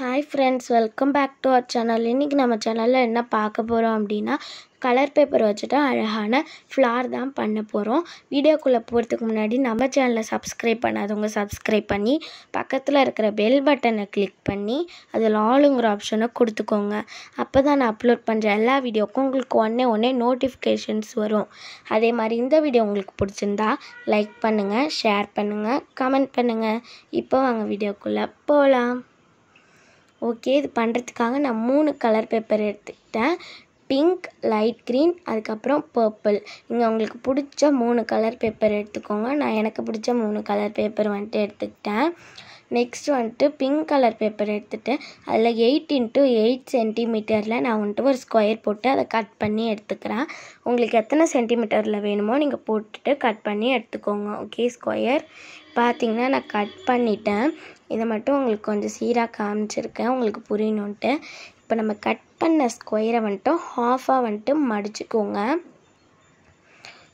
hi friends welcome back to our channel இன்றைக்கி நம்ம சேனலில் என்ன பார்க்க போகிறோம் அப்படின்னா கலர் பேப்பர் வச்சுட்டு அழகான ஃப்ளார் தான் பண்ண போகிறோம் வீடியோக்குள்ளே போகிறதுக்கு முன்னாடி நம்ம சேனலை சப்ஸ்கிரைப் பண்ணாதவங்க சப்ஸ்கிரைப் பண்ணி பக்கத்தில் இருக்கிற பெல் பட்டனை கிளிக் பண்ணி அதில் ஆளுங்கிற ஆப்ஷனை கொடுத்துக்கோங்க அப்போ தான் நான் அப்லோட் பண்ணுற எல்லா வீடியோக்கும் உங்களுக்கு ஒன்றே ஒன்றே நோட்டிஃபிகேஷன்ஸ் வரும் அதே மாதிரி இந்த வீடியோ உங்களுக்கு பிடிச்சிருந்தா லைக் பண்ணுங்கள் ஷேர் பண்ணுங்கள் கமெண்ட் பண்ணுங்கள் இப்போ வாங்க வீடியோக்குள்ளே போகலாம் ஓகே இது பண்ணுறதுக்காக நான் மூணு கலர் பேப்பர் எடுத்துக்கிட்டேன் பிங்க் லைட் க்ரீன் அதுக்கப்புறம் பர்பிள் நீங்கள் உங்களுக்கு பிடிச்ச மூணு கலர் பேப்பர் எடுத்துக்கோங்க நான் எனக்கு பிடிச்ச மூணு கலர் பேப்பர் வந்துட்டு எடுத்துக்கிட்டேன் நெக்ஸ்ட் வந்துட்டு பிங்க் கலர் பேப்பர் எடுத்துகிட்டு அதில் எயிட் இன்ட்டு எயிட் சென்டிமீட்டரில் நான் வந்துட்டு ஒரு ஸ்கொயர் போட்டு அதை கட் பண்ணி எடுத்துக்கிறேன் உங்களுக்கு எத்தனை சென்டிமீட்டரில் வேணுமோ நீங்கள் போட்டுட்டு கட் பண்ணி எடுத்துக்கோங்க ஓகே ஸ்கொயர் பார்த்திங்கன்னா நான் கட் பண்ணிட்டேன் இதை மட்டும் உங்களுக்கு கொஞ்சம் சீராக காமிச்சிருக்கேன் உங்களுக்கு புரியணுன்ட்டு இப்போ நம்ம கட் பண்ண ஸ்கொயரை வந்துட்டு ஹாஃபாக வந்துட்டு மடிச்சுக்கோங்க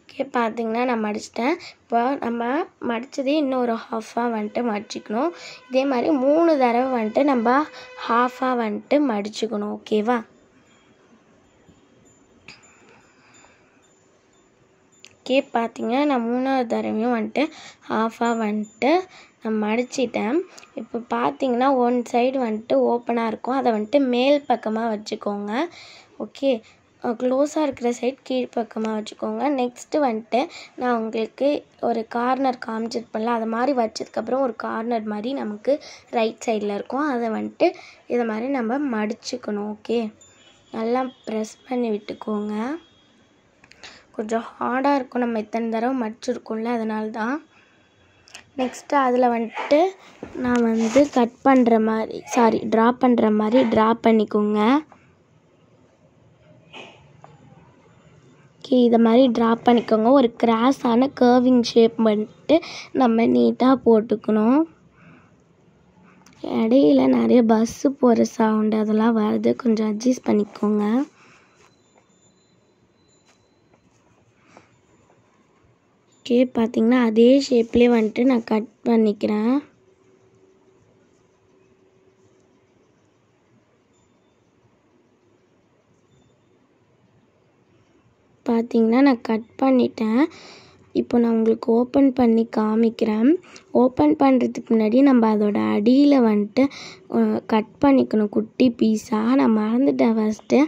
ஓகே பார்த்திங்கன்னா நான் மடிச்சிட்டேன் இப்போ நம்ம மடித்ததே இன்னொரு ஹாஃபாக வந்துட்டு மடிச்சிக்கணும் இதே மாதிரி மூணு தடவை வந்துட்டு நம்ம ஹாஃபாக வந்துட்டு மடிச்சுக்கணும் ஓகேவா ஓகே பார்த்தீங்கன்னா நான் மூணாவது தடவையும் வந்துட்டு ஆஃபாக வந்துட்டு நான் மடிச்சிட்டேன் இப்போ பார்த்தீங்கன்னா ஒன் சைடு வந்துட்டு ஓப்பனாக இருக்கும் அதை வந்துட்டு மேல் பக்கமாக வச்சுக்கோங்க ஓகே க்ளோஸாக இருக்கிற சைட் கீழ்ப்பக்கமாக வச்சுக்கோங்க நெக்ஸ்ட்டு வந்துட்டு நான் உங்களுக்கு ஒரு கார்னர் காமிச்சிருப்பேன்ல அது மாதிரி வச்சதுக்கப்புறம் ஒரு கார்னர் மாதிரி நமக்கு ரைட் சைடில் இருக்கும் அதை வந்துட்டு இதை மாதிரி நம்ம மடிச்சுக்கணும் ஓகே நல்லா ப்ரெஸ் பண்ணி விட்டுக்கோங்க கொஞ்சம் ஹார்டாக இருக்கும் நம்ம இத்தனை தடவை மடிச்சிருக்கோம்ல அதனால தான் நெக்ஸ்ட்டு அதில் வந்துட்டு நான் வந்து கட் பண்ணுற மாதிரி சாரி ட்ரா பண்ணுற மாதிரி ட்ரா பண்ணிக்கோங்க ஓகே இதை மாதிரி ட்ரா பண்ணிக்கோங்க ஒரு கிராஸான கர்விங் ஷேப் வந்துட்டு நம்ம நீட்டாக போட்டுக்கணும் இடையில நிறைய பஸ்ஸு போகிற சவுண்டு அதெல்லாம் வருது கொஞ்சம் அட்ஜஸ்ட் பண்ணிக்கோங்க ஓகே பார்த்திங்கன்னா அதே ஷேப்லேயே வந்துட்டு நான் கட் பண்ணிக்கிறேன் பார்த்திங்கன்னா நான் கட் பண்ணிட்டேன் இப்போ நான் உங்களுக்கு ஓப்பன் பண்ணி காமிக்கிறேன் ஓப்பன் பண்ணுறதுக்கு முன்னாடி நம்ம அதோட அடியில் வந்துட்டு கட் பண்ணிக்கணும் குட்டி பீஸாக நான் மறந்துட்டேன் ஃபஸ்ட்டு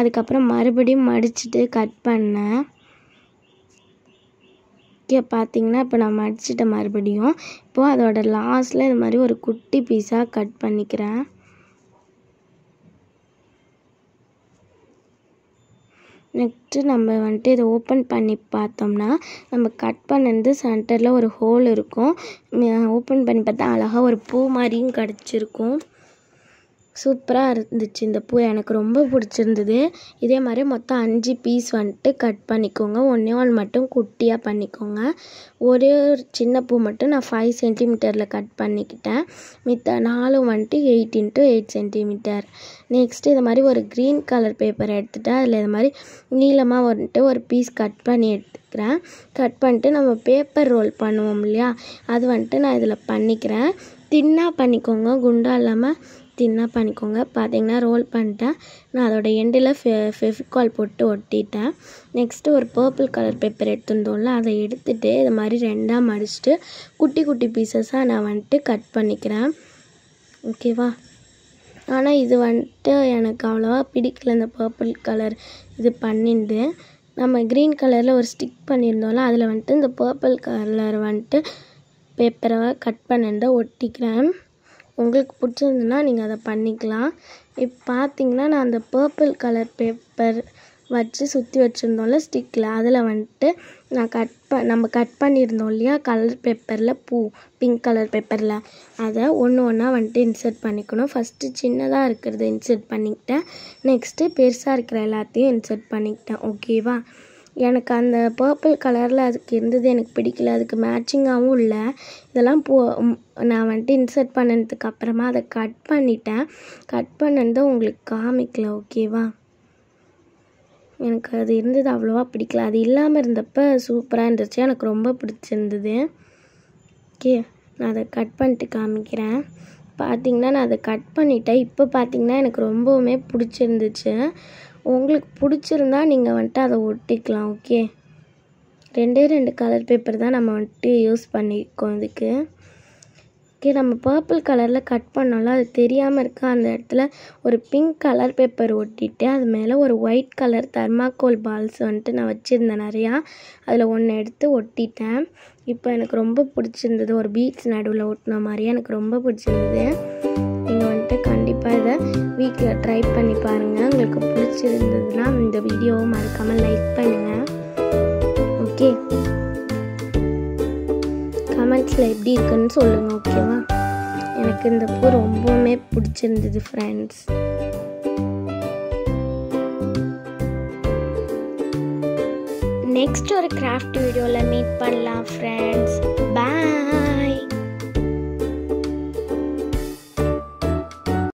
அதுக்கப்புறம் மறுபடியும் மடிச்சுட்டு கட் பண்ணேன் இங்கே பார்த்தீங்கன்னா இப்போ நான் மடிச்சிட்டேன் மறுபடியும் இப்போது அதோடய லாஸ்ட்டில் இது மாதிரி ஒரு குட்டி பீஸாக கட் பண்ணிக்கிறேன் நெக்ஸ்ட்டு நம்ம வந்துட்டு இதை ஓப்பன் பண்ணி பார்த்தோம்னா நம்ம கட் பண்ணது சென்டரில் ஒரு ஹோல் இருக்கும் ஓப்பன் பண்ணி பார்த்தா அழகாக ஒரு பூ மாதிரியும் கிடச்சிருக்கும் சூப்பராக இருந்துச்சு இந்த பூ எனக்கு ரொம்ப பிடிச்சிருந்தது இதே மாதிரி மொத்தம் அஞ்சு பீஸ் வந்துட்டு கட் பண்ணிக்கோங்க ஒன்றே ஒன்று மட்டும் குட்டியாக பண்ணிக்கோங்க ஒரே ஒரு சின்ன பூ மட்டும் நான் ஃபைவ் சென்டிமீட்டரில் கட் பண்ணிக்கிட்டேன் மித்த நாலும் வந்துட்டு eight into eight centimetre next இது மாதிரி ஒரு க்ரீன் கலர் பேப்பர் எடுத்துகிட்டு அதில் இது மாதிரி நீளமாக வந்துட்டு ஒரு பீஸ் கட் பண்ணி எடுத்துக்கிறேன் கட் பண்ணிட்டு நம்ம பேப்பர் ரோல் பண்ணுவோம் இல்லையா அது வந்துட்டு நான் இதில் பண்ணிக்கிறேன் தின்னாக பண்ணிக்கோங்க குண்டா இல்லாமல் தின்னாக பண்ணிக்கோங்க பார்த்தீங்கன்னா ரோல் பண்ணிட்டேன் நான் அதோடய எண்டில் ஃபெ ஃபெவிகால் போட்டு ஒட்டிட்டேன் நெக்ஸ்ட்டு ஒரு பர்பிள் கலர் பேப்பர் எடுத்துருந்தோம்ல அதை எடுத்துகிட்டு இது மாதிரி ரெண்டாக மடிச்சுட்டு குட்டி குட்டி பீசஸாக நான் வந்துட்டு கட் பண்ணிக்கிறேன் ஓகேவா ஆனால் இது வந்துட்டு எனக்கு அவ்வளோவா பிடிக்கல இந்த பர்பிள் கலர் இது பண்ணிட்டு நம்ம க்ரீன் கலரில் ஒரு ஸ்டிக் பண்ணியிருந்தோம்ல அதில் வந்துட்டு இந்த பர்பிள் கலர் வந்துட்டு பேப்பரை கட் பண்ணிட்டு ஒட்டிக்கிறேன் உங்களுக்கு பிடிச்சிருந்துன்னா நீங்கள் அதை பண்ணிக்கலாம் இப்போ பார்த்தீங்கன்னா நான் அந்த பர்பிள் கலர் பேப்பர் வச்சு சுற்றி வச்சுருந்தோம்ல ஸ்டிக்கில் அதில் வந்துட்டு நான் கட் ப நம்ம கட் பண்ணியிருந்தோம் இல்லையா கலர் பேப்பரில் பூ பிங்க் கலர் பேப்பரில் அதை ஒன்று ஒன்றா வந்துட்டு இன்சர்ட் பண்ணிக்கணும் ஃபஸ்ட்டு சின்னதாக இருக்கிறத இன்சர்ட் பண்ணிக்கிட்டேன் நெக்ஸ்ட்டு பெருசாக இருக்கிற எல்லாத்தையும் இன்சர்ட் பண்ணிக்கிட்டேன் ஓகேவா எனக்கு அந்த பர்பிள் கலரில் அதுக்கு இருந்தது எனக்கு பிடிக்கல அதுக்கு மேட்சிங்காகவும் இல்லை இதெல்லாம் போ நான் வந்துட்டு இன்சர்ட் பண்ணினதுக்கு அப்புறமா அதை கட் பண்ணிட்டேன் கட் பண்ணது உங்களுக்கு காமிக்கல ஓகேவா எனக்கு அது இருந்தது அவ்வளோவா பிடிக்கல அது இல்லாமல் இருந்தப்போ சூப்பராக இருந்துச்சு எனக்கு ரொம்ப பிடிச்சிருந்தது ஓகே நான் அதை கட் பண்ணிட்டு காமிக்கிறேன் பார்த்திங்கன்னா நான் அதை கட் பண்ணிட்டேன் இப்போ பார்த்திங்கன்னா எனக்கு ரொம்பவுமே பிடிச்சிருந்துச்சு உங்களுக்கு பிடிச்சிருந்தா நீங்கள் வந்துட்டு அதை ஒட்டிக்கலாம் ஓகே ரெண்டே ரெண்டு கலர் பேப்பர் தான் நம்ம வந்துட்டு யூஸ் பண்ணிக்கோம் இதுக்கு ஓகே நம்ம பர்பிள் கலரில் கட் பண்ணோம்ல அது தெரியாமல் இருக்கா அந்த இடத்துல ஒரு பிங்க் கலர் பேப்பர் ஒட்டிட்டு அது மேலே ஒரு ஒயிட் கலர் தர்மாக்கோல் பால்ஸ் வந்துட்டு நான் வச்சுருந்தேன் நிறையா அதில் ஒன்று எடுத்து ஒட்டிட்டேன் இப்போ எனக்கு ரொம்ப பிடிச்சிருந்தது ஒரு பீட்ஸ் நடுவில் ஒட்டின மாதிரியே எனக்கு ரொம்ப பிடிச்சிருந்தது நீங்கள் வந்துட்டு கண்டிப்பாக இதை வீட்டில் ட்ரை பண்ணி பாருங்கள் உங்களுக்கு பிடிச்சிருந்ததுன்னா இந்த வீடியோவை மறக்காமல் லைக் பண்ணுங்கள் ஓகே கமெண்ட்ஸில் எப்படி இருக்குன்னு சொல்லுங்கள் ஓகேவா எனக்கு இந்த பூ ரொம்பவுமே பிடிச்சிருந்தது ஃப்ரெண்ட்ஸ் நெக்ஸ்ட் ஒரு கிராஃப்ட் வீடியோவில் மீட் பண்ணலாம் ஃப்ரெண்ட்ஸ் பாய்